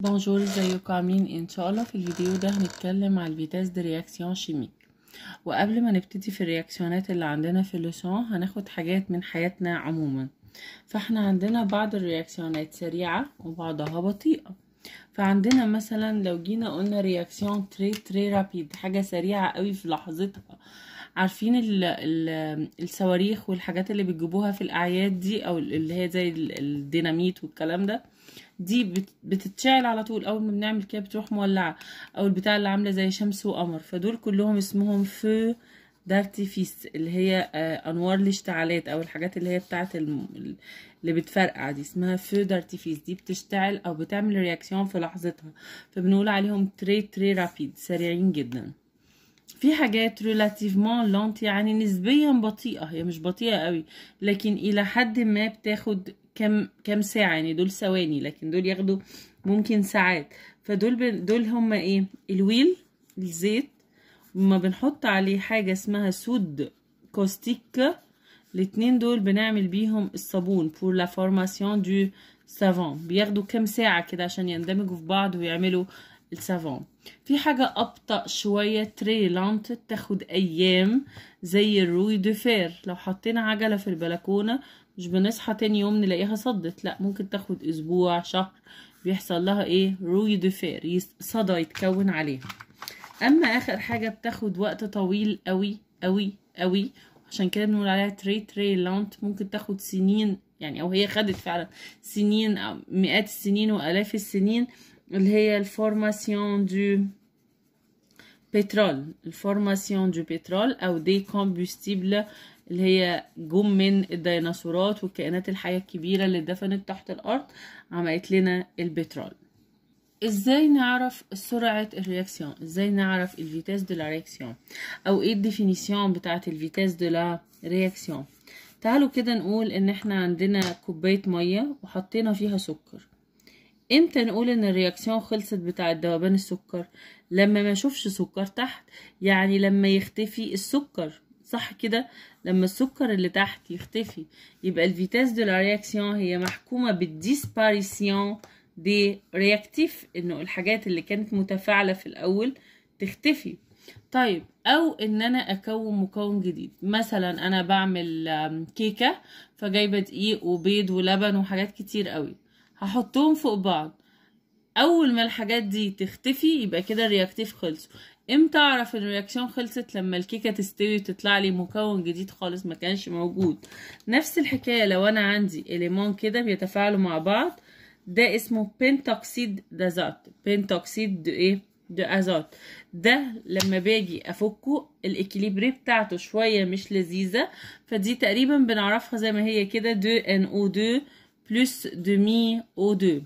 بونجور ازيكم عاملين ان شاء الله في الفيديو ده هنتكلم على الفيتاز دي رياكسيون شيميك وقبل ما نبتدي في الرياكسيونات اللي عندنا في اللوسون هناخد حاجات من حياتنا عموما فاحنا عندنا بعض الرياكسيونات سريعة وبعضها بطيئة فعندنا مثلا لو جينا قلنا رياكسيون تري تري رابيد حاجة سريعة قوي في لحظتها عارفين ال ال الصواريخ والحاجات اللي بتجيبوها في الأعياد دي أو اللي هي زي الديناميت والكلام ده دي بتتشعل على طول اول ما بنعمل كده بتروح مولعه او البتاع اللي عامله زي شمس وقمر فدول كلهم اسمهم فو دارتيفيس اللي هي آه، انوار الاشتعالات او الحاجات اللي هي بتاعه اللي بتفرقع دي اسمها فو دارتيفيس دي بتشتعل او بتعمل رياكسيون في لحظتها فبنقول عليهم تري تري رابيد سريعين جدا في حاجات ريلاتيفمون لونت يعني نسبيا بطيئه هي مش بطيئه قوي لكن الى حد ما بتاخد كام كام ساعه يعني دول ثواني لكن دول ياخدوا ممكن ساعات فدول ب... دول هما ايه الويل الزيت ما بنحط عليه حاجه اسمها سود كوستيك الاتنين دول بنعمل بيهم الصابون بور لا فورماسيون دو سافون بياخدوا كام ساعه كده عشان يندمجوا في بعض ويعملوا السافون في حاجة أبطأ شوية تري لانت تاخد أيام زي الروي دو فير لو حطينا عجلة في البلكونة مش بنصحى تاني يوم نلاقيها صدت لا ممكن تاخد اسبوع شهر بيحصل لها ايه روي دفير صدى يتكون عليها اما اخر حاجه بتاخد وقت طويل قوي قوي قوي عشان كده بنقول عليها تري تري لانت ممكن تاخد سنين يعني او هي خدت فعلا سنين أو مئات السنين والاف السنين اللي هي الفورماسيون دو الفورماسيون دو بترول او دي كومبوستيبل آه اللي هي جم من الديناصورات والكائنات الحية الكبيرة اللي دفنت تحت الأرض عملت لنا البترول ازاي نعرف سرعة الرياكسيون ازاي نعرف الفيتاس دو لا رياكسيون او ايه الديفينيسيون بتاعة الفيتاس دو لا رياكسيون تعالوا كده نقول ان احنا عندنا كوباية مية وحطينا فيها سكر امتى نقول ان الرياكسيون خلصت بتاع الدوبان السكر لما ما شوفش سكر تحت يعني لما يختفي السكر صح كده لما السكر اللي تحت يختفي يبقى الفيتاس دو لا رياكسيون هي محكومه بالديسباريسيون دي رياكتيف انه الحاجات اللي كانت متفاعله في الاول تختفي طيب او ان انا اكون مكون جديد مثلا انا بعمل كيكه فجايبه دقيق وبيض ولبن وحاجات كتير قوي هحطهم فوق بعض اول ما الحاجات دي تختفي يبقى كده الرياكتيف خلص امتى اعرف ان الرياكشن خلصت لما الكيكه تستوي وتطلع لي مكون جديد خالص ما كانش موجود نفس الحكايه لو انا عندي اليمون كده بيتفاعلوا مع بعض ده اسمه بنتوكسيد دازات بنتوكسيد دو ايه دو ازات ده لما باجي افكه الاكيليبري بتاعته شويه مش لذيذه فدي تقريبا بنعرفها زي ما هي كده دو ان او دو بلس دمي او دو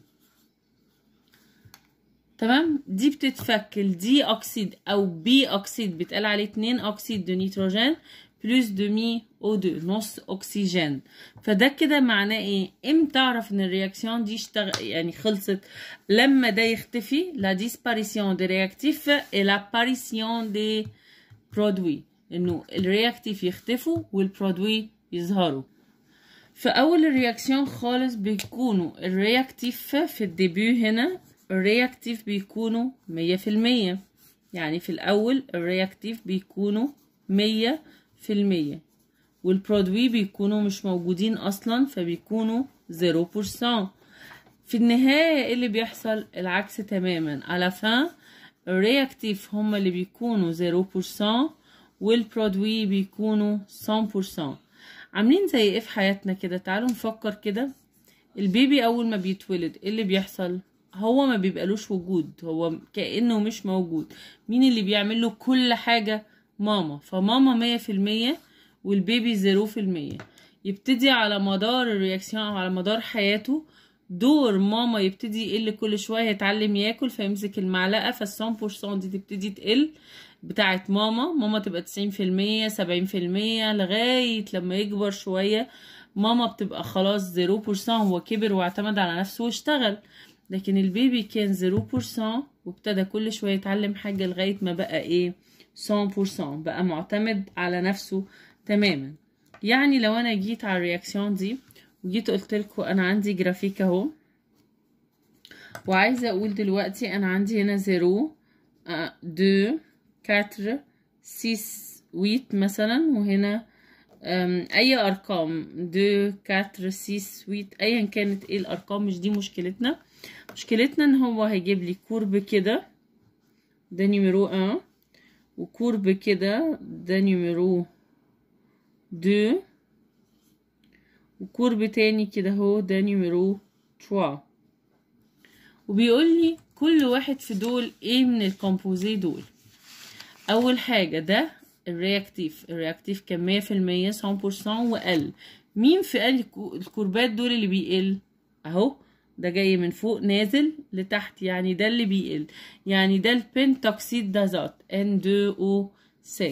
تمام دي بتتفك دي أكسيد أو بي أكسيد بيتقال عليه اتنين أكسيد دو نيتروجين بلس دومي او دو نص اكسجين فده كده معناه ايه امتى اعرف ان الرياكسيون دي اشتغل يعني خلصت لما ده يختفي لا ديسباريسيون دي رياكتيف لاباريسيون دي برودوي انه الرياكتيف يختفوا والبرودوي يظهروا فاول اول الرياكسيون خالص بيكونوا الرياكتيف في الديبيو هنا الرياكتيف بيكونوا مية في المية يعني في الأول الرياكتيف بيكونوا مية في المية والبرودوي بيكونوا مش موجودين أصلا فبيكونوا زيرو بورسان في النهاية إيه اللي بيحصل العكس تماما على فان الرياكتيف هما اللي بيكونوا زيرو بورسان والبرودوي بيكونوا سان بورسان عاملين زي ايه في حياتنا كده تعالوا نفكر كده البيبي أول ما بيتولد ايه اللي بيحصل هو ما بيبقالوش وجود هو كأنه مش موجود مين اللي بيعمل له كل حاجة ماما فماما مية في المية والبيبي زيرو في المية يبتدي على مدار الرياكسيون أو على مدار حياته دور ماما يبتدي يقل كل شوية يتعلم ياكل فيمسك المعلقة فالسون بورسون دي تبتدي تقل بتاعة ماما ماما تبقى تسعين في المية سبعين في المية لغاية لما يكبر شوية ماما بتبقى خلاص زيرو بورسون هو كبر واعتمد على نفسه واشتغل لكن البيبي كان 0% وابتدى كل شوية يتعلم حاجة لغاية ما بقى ايه 100% بقى معتمد على نفسه تماما يعني لو انا جيت على الرياكسيون دي وجيت قلت لكم انا عندي جرافيك اهو وعايزة اقول دلوقتي انا عندي هنا 0 2 4 6 ويت مثلا وهنا اي ارقام 2 4 6 8 ايا كانت ايه الارقام مش دي مشكلتنا مشكلتنا ان هو هيجيب لي كورب كده ده نيميرو ان وكورب كده ده نيميرو دو وكورب تاني كده اهو ده نيميرو تروا وبيقول لي كل واحد في دول ايه من الكومبوزي دول اول حاجه ده الرياكتيف الرياكتيف كان مية في المية 100% وقل مين في قل الكوربات دول اللي بيقل اهو ده جاي من فوق نازل لتحت يعني ده اللي بيقل يعني ده البنتوكسيد ده ذات دو او o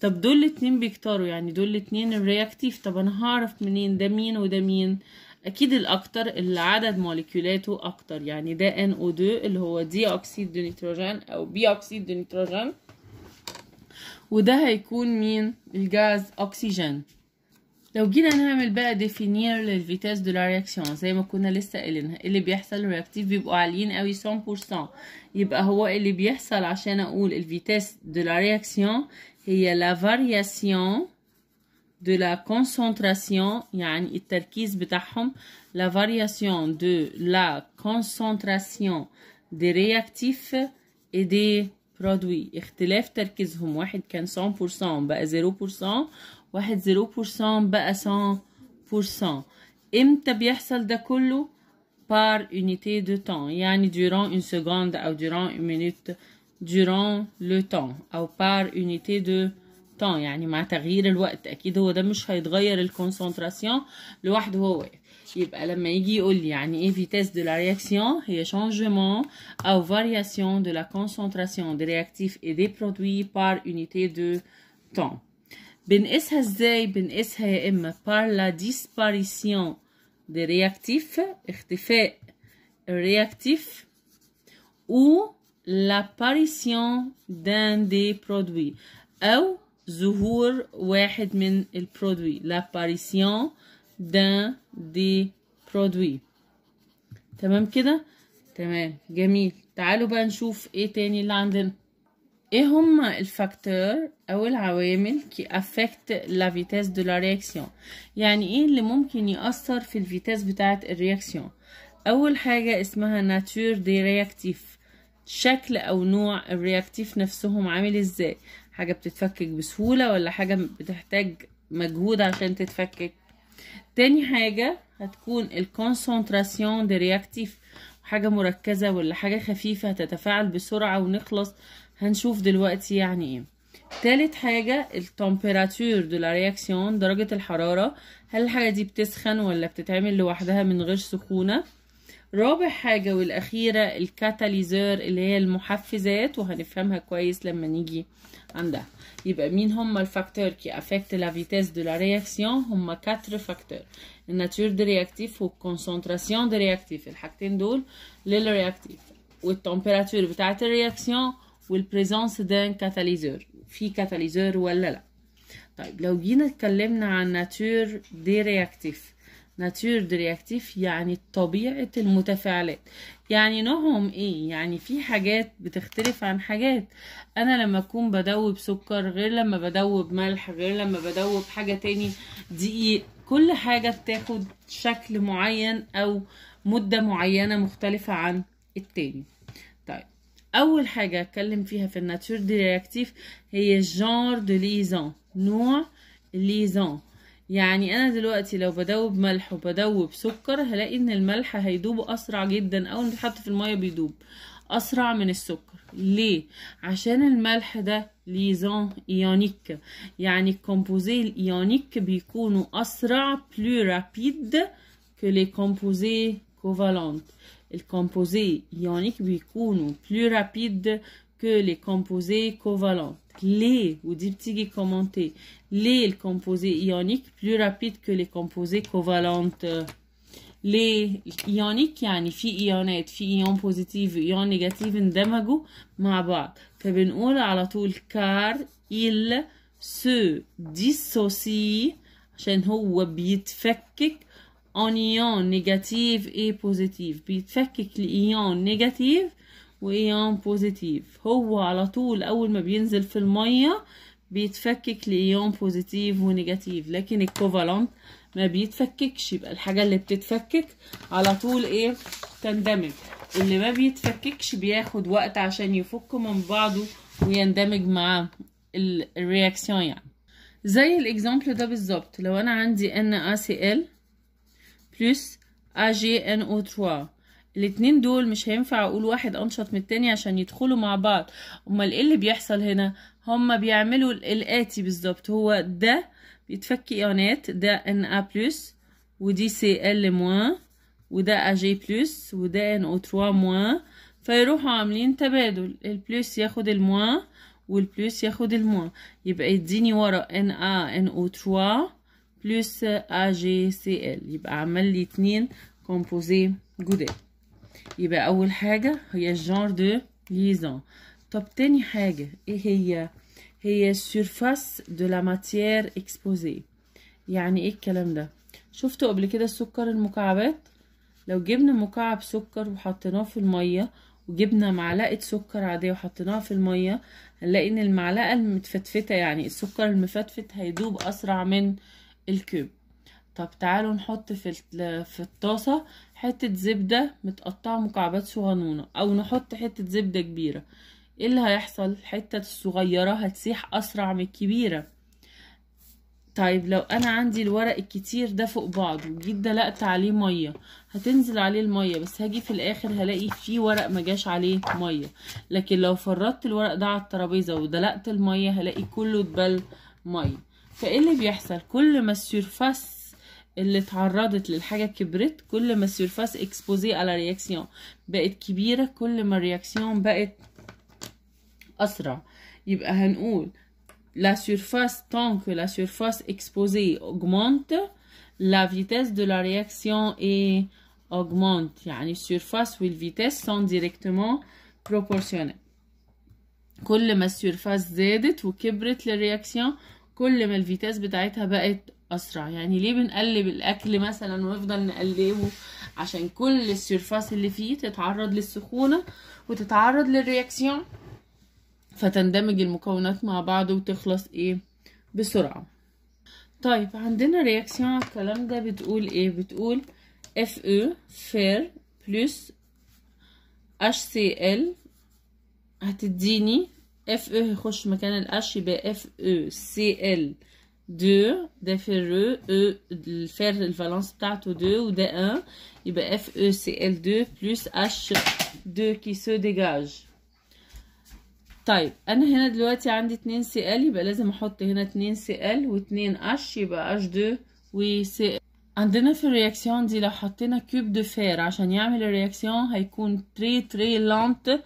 طب دول الاتنين بيكتروا يعني دول الاتنين الرياكتيف طب انا هعرف منين ده مين وده مين اكيد الاكتر اللي عدد مولكيولاته اكتر يعني ده ان او دو اللي هو دي اكسيد نيتروجين او بي اكسيد نيتروجين وده هيكون مين الجاز اكسجين لو جينا نعمل بقى ديفينير للفيتاس دو رياكسيون زي ما كنا لسه قايلينها اللي بيحصل رياكتيف بيبقوا عاليين قوي 100% يبقى هو اللي بيحصل عشان اقول الفيتاس دو رياكسيون هي لا فارياسيون دو لا كونسنتراسيون يعني التركيز بتاعهم لا فارياسيون دو لا كونسنتراسيون دي رياكتيف اي دي برودوي اختلاف تركيزهم واحد كان 100% بقى 0% واحد زيرو بورسون بقى سون بورسون امتى بيحصل ده كله بار يونيتي دو تان يعني دوران اون سكوند أو دوران اون مينوت دوران لو تان أو بار يونيتي دو تان يعني مع تغيير الوقت أكيد هو ده مش هيتغير الكونسنتراسيون لوحده هو واقف يبقى لما يجي يقول لي يعني ايه فيتيس دو لا رياكسيون هي شانجمون أو فارياسيون دو لا كونسنتراسيون دي رياكتيف اي دي برودوي بار يونيتي دو تان بنقيسها ازاي بنقيسها يا اما par la disparition des réactifs اختفاء الرياكتيف او l'apparition d'un des produits أو ظهور واحد من البرودوي l'apparition d'un des produits تمام كده تمام جميل تعالوا بقى نشوف ايه تاني اللي عندنا ايه هما الفاكتور او العوامل كي افكت لا فيتاس دو لا رياكسيون يعني ايه اللي ممكن يأثر في الفيتاس بتاعه الرياكسيون اول حاجه اسمها ناتور دي رياكتيف شكل او نوع الرياكتيف نفسهم عامل ازاي حاجه بتتفكك بسهوله ولا حاجه بتحتاج مجهود عشان تتفكك تاني حاجه هتكون الكونسنتراسيون دي رياكتيف حاجه مركزه ولا حاجه خفيفه تتفاعل بسرعه ونخلص هنشوف دلوقتي يعني ايه تالت حاجة التمبراتور دو لا رياكسيون درجة الحرارة هل الحاجة دي بتسخن ولا بتتعمل لوحدها من غير سخونة رابع حاجة والأخيرة الكاتاليزور اللي هي المحفزات وهنفهمها كويس لما نيجي عندها يبقى مين هما الفاكتور كي افكت لا فيتيس دو لا رياكسيون هما كاتر فاكتور الناتور دي رياكتيف والكونسنتراسيون دي رياكتيف الحاجتين دول للرياكتيف والتمبراتور بتاعة الرياكسيون والبريزونس دان كاتاليزور في كاتاليزور ولا لا طيب لو جينا اتكلمنا عن ناتور دي رياكتيف ناتور دي رياكتيف يعني طبيعة المتفاعلات يعني نوعهم ايه يعني في حاجات بتختلف عن حاجات انا لما اكون بدوب سكر غير لما بدوب ملح غير لما بدوب حاجة تاني دقيق كل حاجة بتاخد شكل معين او مدة معينة مختلفة عن التاني طيب اول حاجه اتكلم فيها في الناتور دي رياكتيف هي جانر دو ليزون نوع ليزون يعني انا دلوقتي لو بدوب ملح وبدوب سكر هلاقي ان الملح هيدوب اسرع جدا اول ما يتحط في الميه بيدوب اسرع من السكر ليه عشان الملح ده ليزون ايونيك يعني الكومبوزي الايونيك بيكونوا اسرع بلو رابيد كلي كومبوزي كوفالونت الكومبوزي ioniques بيكونوا plus rapides que les composés covalents. Les, ou dit petit commenté, les composés ioniques plus rapides que les composés covalentes. ليه الايونيك يعني في ايونات في ايون بوزيتيف وايون نيجاتيف اندمجوا مع بعض فبنقول على طول كار il سو ديسوسي عشان هو بيتفكك اونيون نيجاتيف اي بوزيتيف بيتفكك لايون نيجاتيف وايون بوزيتيف هو على طول اول ما بينزل في الميه بيتفكك لايون بوزيتيف ونيجاتيف لكن الكوفالنت ما بيتفككش يبقى الحاجه اللي بتتفكك على طول ايه تندمج اللي ما بيتفككش بياخد وقت عشان يفك من بعضه ويندمج مع الرياكسيون يعني زي الاكزامبل ده بالظبط لو انا عندي ان سي ال بلس AgNO3 الاتنين دول مش هينفع اقول واحد انشط من التاني عشان يدخلوا مع بعض امال ايه اللي بيحصل هنا هما بيعملوا الاتي بالظبط هو ده بيتفك ايونات ده Na بلس ودي Cl موان وده Ag بلس وده NO3 موان فيروحوا عاملين تبادل البلس ياخد الموان والبلس ياخد الموان يبقى يديني ورا Na NO3 بلس اي سي ال يبقى عمل لي اتنين كومبوزي جداد يبقى اول حاجه هي الجانر دو ليزون طب تاني حاجه ايه هي هي السيرفاس دو لا ماتيير اكسبوزي يعني ايه الكلام ده شفتوا قبل كده السكر المكعبات لو جبنا مكعب سكر وحطيناه في الميه وجبنا معلقه سكر عاديه وحطيناها في الميه هنلاقي ان المعلقه المتفتفته يعني السكر المفتفت هيدوب اسرع من الكوب طب تعالوا نحط في في الطاسه حته زبده متقطعه مكعبات صغنونه او نحط حته زبده كبيره ايه اللي هيحصل الحته الصغيره هتسيح اسرع من الكبيره طيب لو انا عندي الورق الكتير ده فوق بعضه وجيت دلقت عليه ميه هتنزل عليه الميه بس هاجي في الاخر هلاقي فيه ورق مجاش عليه ميه لكن لو فردت الورق ده على الترابيزه ودلقت الميه هلاقي كله اتبل ميه فايه اللي بيحصل كل ما السيرفاس اللي اتعرضت للحاجه كبرت كل ما السيرفاس اكسبوزي على رياكسيون بقت كبيره كل ما الرياكسيون بقت اسرع يبقى هنقول لا سيرفاس tant que la surface exposée augmente la vitesse de la réaction est augmente يعني السيرفاس والفيتيس سون ديريكتومون بروبورسيونيل كل ما السيرفاس زادت وكبرت للرياكسيون كل ما الفيتاز بتاعتها بقت اسرع يعني ليه بنقلب الاكل مثلا ونفضل نقلبه عشان كل السيرفاس اللي فيه تتعرض للسخونه وتتعرض للرياكسيون فتندمج المكونات مع بعض وتخلص ايه بسرعه طيب عندنا رياكسيون على الكلام ده بتقول ايه بتقول اف او فير بلس سي ال هتديني اف او e هيخش مكان الاش يبقى اف او سي ال e دو ده فيرو او الفر الفالانس بتاعته دو وده ان يبقى اف او سي ال دو بلس اش دو كي سو ديجاج طيب انا هنا دلوقتي عندي اتنين سي ال يبقى لازم احط هنا اتنين سي ال واتنين اش يبقى اش دو وسي ال عندنا في الرياكسيون دي لو حطينا كوب دو فير عشان يعمل الرياكسيون هيكون تري تري لانت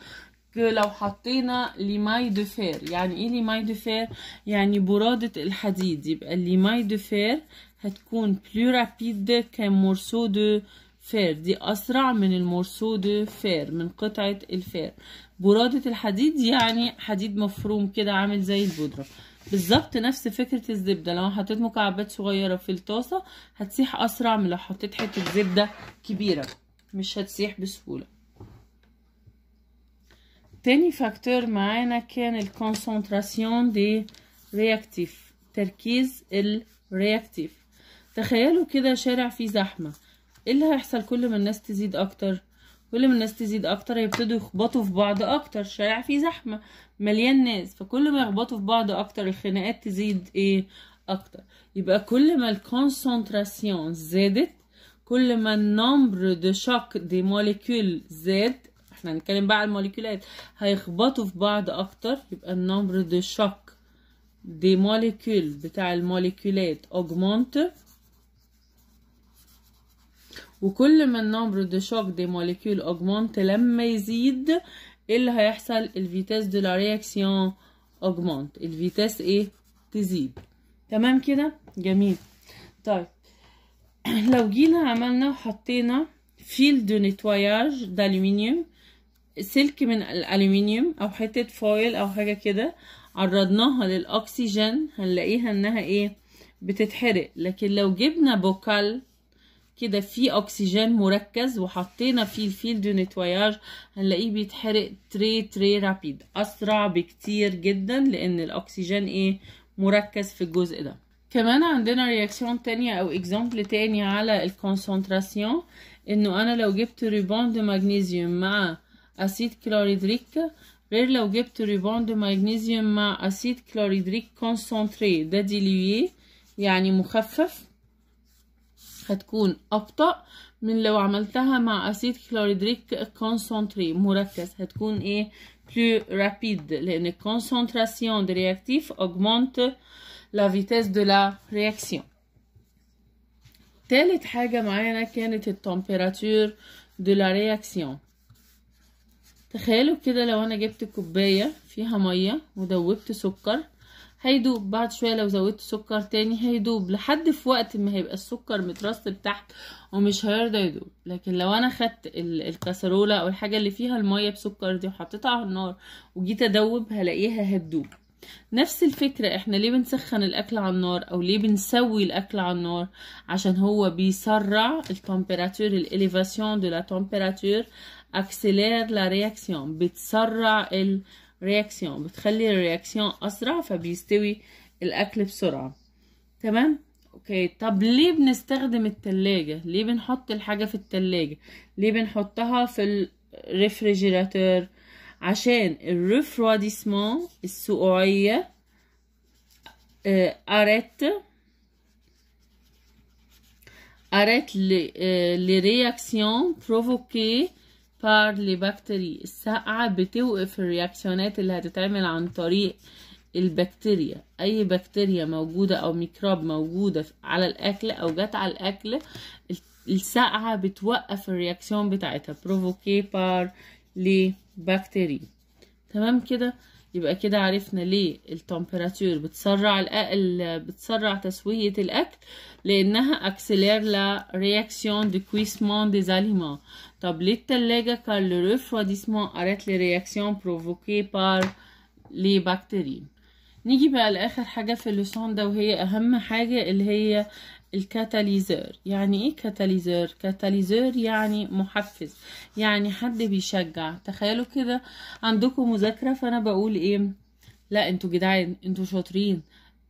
لو حطينا ليماي دو فير يعني ايه ليماي دو فير يعني برادة الحديد يبقى ليماي دو فير هتكون بلو رابيد كمورسو دو فير دي اسرع من المورسو دو فير من قطعة الفير برادة الحديد يعني حديد مفروم كده عامل زي البودرة بالظبط نفس فكرة الزبدة لو حطيت مكعبات صغيرة في الطاسة هتسيح اسرع من لو حطيت حتة زبدة كبيرة مش هتسيح بسهولة تاني فاكتور معانا كان الكونسنتراسيون دي رياكتيف تركيز الرياكتيف تخيلوا كده شارع فيه زحمه ايه اللي هيحصل كل ما الناس تزيد اكتر كل ما الناس تزيد اكتر هيبتدوا يخبطوا في بعض اكتر شارع فيه زحمه مليان ناس فكل ما يخبطوا في بعض اكتر الخناقات تزيد ايه اكتر يبقى كل ما الكونسنتراسيون زادت كل ما النمبر دو شوك دي موليكول زاد احنا هنتكلم بقى على الموليكيولات هيخبطوا في بعض اكتر يبقى النمبر دو شوك دي موليكيول بتاع الموليكيولات اوجمونت وكل ما النمبر دو شوك دي موليكيول اوجمونت لما يزيد ايه اللي هيحصل الفيتاس دو لا رياكسيون اوجمونت الفيتاس ايه تزيد تمام كده جميل طيب لو جينا عملنا وحطينا فيل دو نتواياج دالومنيوم سلك من الالومنيوم او حته فويل او حاجه كده عرضناها للاكسجين هنلاقيها انها ايه بتتحرق لكن لو جبنا بوكال كده فيه اكسجين مركز وحطينا فيه الفيل دو نتواياج هنلاقيه بيتحرق تري تري رابيد اسرع بكتير جدا لان الاكسجين ايه مركز في الجزء ده كمان عندنا رياكسيون تانية او اكزامبل تاني على الكونسنتراسيون انه انا لو جبت ريبون دو مع أسيد كلوريدريك غير لو جبت ريبون دو مع أسيد كلوريدريك كونسنتري ده ديليويه يعني مخفف هتكون أبطأ من لو عملتها مع أسيد كلوريدريك كونسنتري مركز هتكون إيه بلو رابيد لأن الكونسنتراسيون دي رياكتيف augmente لا vitesse de لا رياكسيون تالت حاجة معانا كانت التمبيراتور دو لا رياكسيون تخيلوا كده لو انا جبت كوباية فيها مية ودوبت سكر هيدوب بعد شوية لو زودت سكر تاني هيدوب لحد في وقت ما هيبقى السكر مترسب تحت ومش هيرضى يدوب لكن لو انا خدت الكسرولة او الحاجة اللي فيها المية بسكر دي وحطيتها على النار وجيت ادوب هلاقيها هتدوب نفس الفكرة احنا ليه بنسخن الاكل على النار او ليه بنسوي الاكل على النار عشان هو بيسرع التمبراتور الاليفاسيون دو لا اكسلير لا رياكسيون بتسرع الرياكسيون بتخلي الرياكسيون اسرع فبيستوي الاكل بسرعه تمام اوكي طب ليه بنستخدم التلاجة ليه بنحط الحاجه في التلاجة ليه بنحطها في الريفريجيراتور عشان الريفروديسمون السقوعيه اريت أريت لي euh, les بارليبكتري الساقعة بتوقف الرياكسيونات اللي هتتعمل عن طريق البكتيريا اي بكتيريا موجودة او ميكروب موجودة على الاكل او جت على الاكل الساقعة بتوقف الرياكسيون بتاعتها بروفوكي بارليبكتري تمام كده يبقى كده عرفنا ليه التمبراتور بتسرع الأقل بتسرع تسوية الأكل لأنها أكسلير لا رياكسيون دو كويسمون دي زاليمون طب ليه التلاجة كار لو ريفواديسمون أرات لي رياكسيون بروفوكي بار لي بكتيري نيجي بقى لآخر حاجة في اللسان ده وهي أهم حاجة اللي هي الكاتاليزر يعني ايه كاتاليزر كاتاليزر يعني محفز يعني حد بيشجع تخيلوا كده عندكم مذاكره فانا بقول ايه لا انتوا جدعان انتوا شاطرين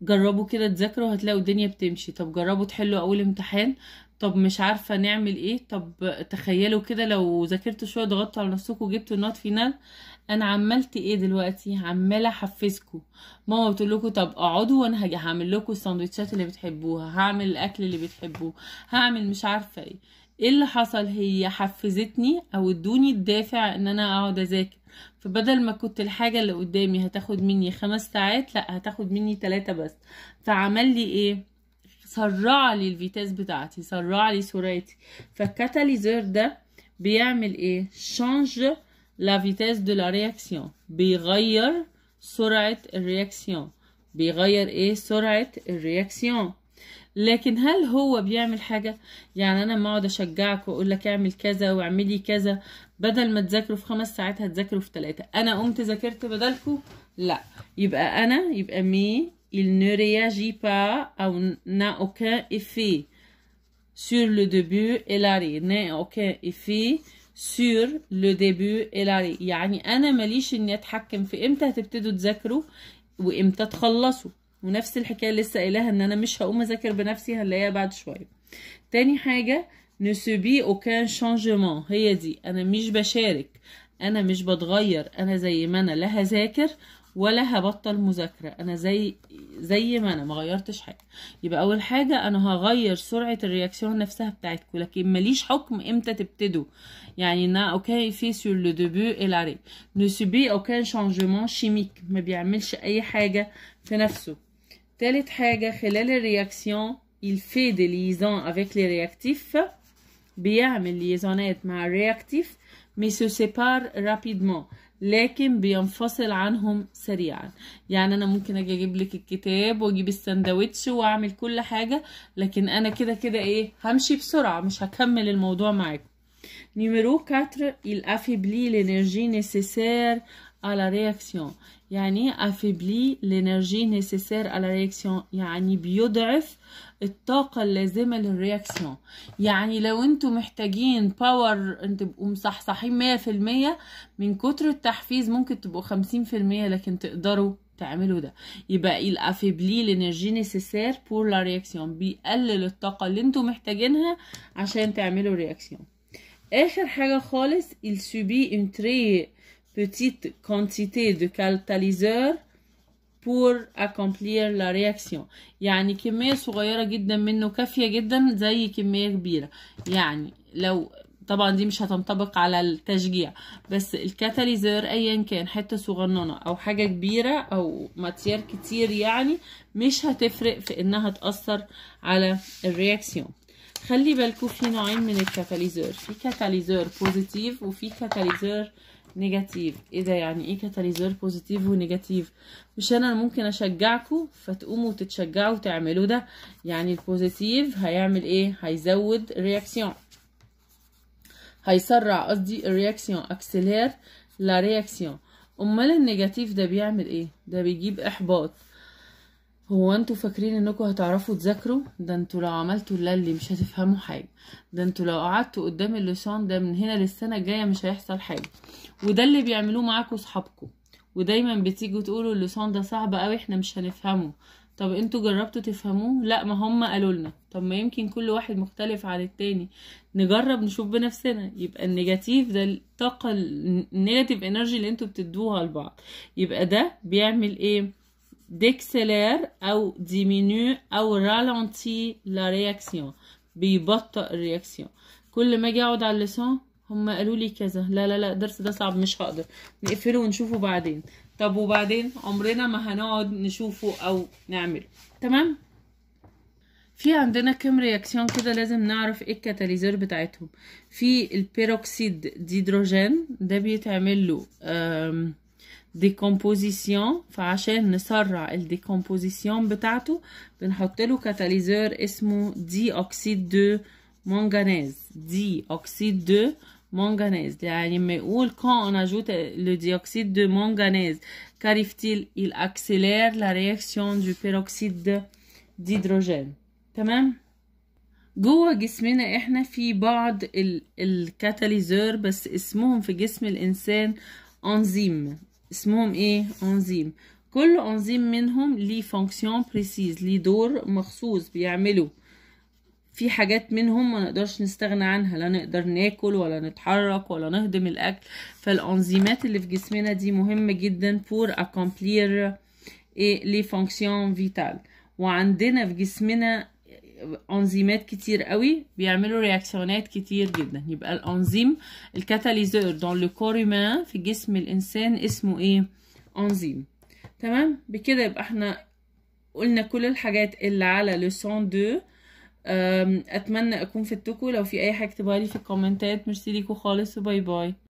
جربوا كده تذاكروا هتلاقوا الدنيا بتمشي طب جربوا تحلوا اول امتحان طب مش عارفه نعمل ايه طب تخيلوا كده لو ذاكرتوا شويه ضغطتوا على نفسكم وجبتوا النوت فينال انا عملت ايه دلوقتي عماله احفزكم ماما بتقول لكم طب اقعدوا وانا هاجي هعمل لكم السندوتشات اللي بتحبوها هعمل الاكل اللي بتحبوه هعمل مش عارفه ايه ايه اللي حصل هي حفزتني او ادوني الدافع ان انا اقعد اذاكر فبدل ما كنت الحاجه اللي قدامي هتاخد مني خمس ساعات لا هتاخد مني ثلاثة بس فعمل لي ايه سرع لي الفيتاز بتاعتي سرع لي سرعتي فالكاتاليزر ده بيعمل ايه شانج la vitesse de la réaction بيغير سرعة الرياكسيون بيغير ايه سرعة الرياكسيون لكن هل هو بيعمل حاجة يعني انا ما اقعد اشجعك واقول لك اعمل كذا واعملي كذا بدل ما تذاكروا في خمس ساعات هتذاكروا في ثلاثة انا قمت ذاكرت بدلكم لا يبقى انا يبقى مي il ne réagit pas او n'a aucun effet sur le début et l'arrêt n'a aucun effet سور لو ديبو الاري يعني انا ماليش اني اتحكم في امتى هتبتدوا تذاكروا وامتى تخلصوا ونفس الحكايه لسه قايلها ان انا مش هقوم اذاكر بنفسي هنلاقيها بعد شويه تاني حاجه نسوبي اوكان شانجمون هي دي انا مش بشارك انا مش بتغير انا زي ما انا لا هذاكر ولا هبطل مذاكرة انا زي زي ما انا ما غيرتش حاجة يبقى اول حاجة انا هغير سرعة الرياكسيون نفسها بتاعتكم لكن ماليش حكم امتى تبتدوا يعني نا اوكي في سور لو دوبو الاري نو سوبي اوكان شانجمون شيميك ما بيعملش اي حاجة في نفسه تالت حاجة خلال الرياكسيون il fait des liaisons avec les réactifs بيعمل ليزونات مع الرياكتيف مي سو سيبار رابيدمون لكن بينفصل عنهم سريعا يعني انا ممكن اجي اجيب لك الكتاب واجيب السندوتش واعمل كل حاجه لكن انا كده كده ايه همشي بسرعه مش هكمل الموضوع معاكم نيميرو 4 il affaiblit l'énergie nécessaire à la réaction يعني إيه affaiblit l'énergie nécessaire à la réaction يعني بيضعف الطاقة اللازمة للرياكسيون يعني لو انتوا محتاجين باور تبقوا مصحصحين مية في المية من كتر التحفيز ممكن تبقوا خمسين في المية لكن تقدروا تعملوا ده يبقى الافيبلي لانرجي نيسيسير بور لا رياكسيون بيقلل الطاقة اللي انتوا محتاجينها عشان تعملوا رياكسيون اخر حاجة خالص السوبي subit تري بتيت كونتيتي دو كالتاليزور pour accomplir la réaction يعني كمية صغيرة جدا منه كافية جدا زي كمية كبيرة يعني لو طبعا دي مش هتنطبق على التشجيع بس الكاتاليزر ايا كان حته صغننه او حاجه كبيره او ماتير كتير يعني مش هتفرق في انها تاثر على الرياكسيون خلي بالكو في نوعين من الكاتاليزر في كاتاليزر بوزيتيف وفي كاتاليزر نيجاتيف ايه ده يعني ايه كاتاليزور بوزيتيف ونيجاتيف مش انا ممكن اشجعكم فتقوموا تتشجعوا وتعملوا ده يعني البوزيتيف هيعمل ايه هيزود رياكسيون هيسرع قصدي الرياكسيون اكسلير لا رياكسيون امال النيجاتيف ده بيعمل ايه ده بيجيب احباط هو انتوا فاكرين انكم هتعرفوا تذاكروا ده انتوا لو عملتوا اللي مش هتفهموا حاجه ده انتوا لو قعدتوا قدام اللسان ده من هنا للسنه الجايه مش هيحصل حاجه وده اللي بيعملوه معاكم اصحابكم ودايما بتيجوا تقولوا اللسان ده صعب قوي احنا مش هنفهمه طب انتوا جربتوا تفهموه لا ما هم قالوا لنا طب ما يمكن كل واحد مختلف عن التاني نجرب نشوف بنفسنا يبقى النيجاتيف ده الطاقه النيجاتيف انرجي اللي انتوا بتدوها لبعض يبقى ده بيعمل ايه ديكسلير أو ديمينو أو رالنتي لا رياكسيون بيبطئ الرياكسيون كل ما اجي اقعد على اللسان هما قالوا لي كذا لا لا لا الدرس ده صعب مش هقدر نقفله ونشوفه بعدين طب وبعدين عمرنا ما هنقعد نشوفه او نعمله تمام في عندنا كام رياكسيون كده لازم نعرف ايه الكتاليزر بتاعتهم في البيروكسيد ديدروجين ده بيتعمل له ديكومبوزيسيون فعشان نسرع الديكومبوزيسيون بتاعته بنحط له كاتاليزور اسمه دي اوكسيد دو مانغانيز دي اوكسيد دو مانغانيز يعني لما يقول كون اون اجوت لو دي اوكسيد دو مانغانيز qu'arrive-t-il il accélère la réaction du peroxyde d'hydrogène تمام جوه جسمنا احنا في بعض الكاتاليزور بس اسمهم في جسم الانسان انزيم اسمهم ايه انزيم كل انزيم منهم ليه فانكسيون بريسيز ليه دور مخصوص بيعمله في حاجات منهم ما نقدرش نستغنى عنها لا نقدر ناكل ولا نتحرك ولا نهضم الاكل فالانزيمات اللي في جسمنا دي مهمه جدا فور اكومبلير ايه لي فانكسيون فيتال وعندنا في جسمنا انزيمات كتير قوي بيعملوا رياكشنات كتير جدا يبقى الانزيم الكاتاليزور دون لو كوريمان في جسم الانسان اسمه ايه انزيم تمام بكده يبقى احنا قلنا كل الحاجات اللي على لو سون دو اتمنى اكون فدتكم لو في اي حاجه اكتبها لي في الكومنتات ميرسي ليكوا خالص وباي باي